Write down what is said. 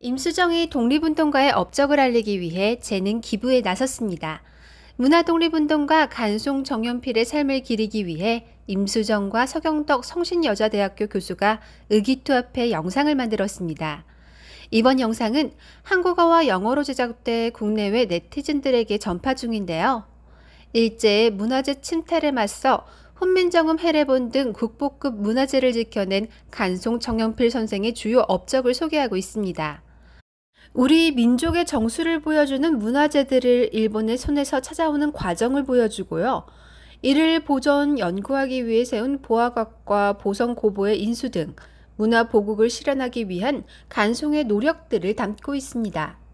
임수정이 독립운동가의 업적을 알리기 위해 재능 기부에 나섰습니다. 문화독립운동가 간송 정연필의 삶을 기리기 위해 임수정과 서경덕 성신여자대학교 교수가 의기투합해 영상을 만들었습니다. 이번 영상은 한국어와 영어로 제작돼 국내외 네티즌들에게 전파 중인데요. 일제의 문화재 침탈에 맞서 훈민정음 해례본 등 국보급 문화재를 지켜낸 간송 정연필 선생의 주요 업적을 소개하고 있습니다. 우리 민족의 정수를 보여주는 문화재들을 일본의 손에서 찾아오는 과정을 보여주고요. 이를 보존 연구하기 위해 세운 보화각과 보성고보의 인수 등 문화 보국을 실현하기 위한 간송의 노력들을 담고 있습니다.